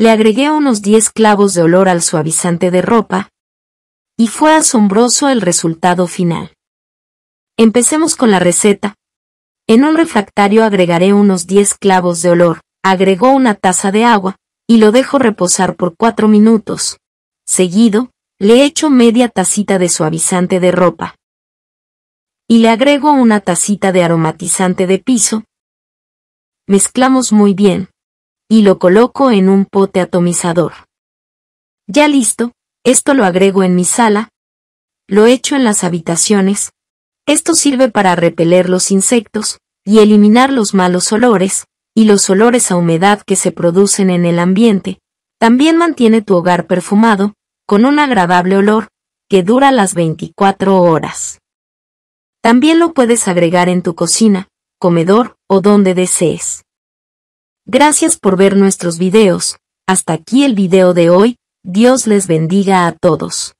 le agregué unos 10 clavos de olor al suavizante de ropa, y fue asombroso el resultado final. Empecemos con la receta. En un refractario agregaré unos 10 clavos de olor, agregó una taza de agua, y lo dejo reposar por 4 minutos. Seguido, le echo media tacita de suavizante de ropa. Y le agrego una tacita de aromatizante de piso. Mezclamos muy bien y lo coloco en un pote atomizador. Ya listo, esto lo agrego en mi sala, lo echo en las habitaciones, esto sirve para repeler los insectos y eliminar los malos olores y los olores a humedad que se producen en el ambiente. También mantiene tu hogar perfumado, con un agradable olor, que dura las 24 horas. También lo puedes agregar en tu cocina, comedor o donde desees. Gracias por ver nuestros videos. Hasta aquí el video de hoy. Dios les bendiga a todos.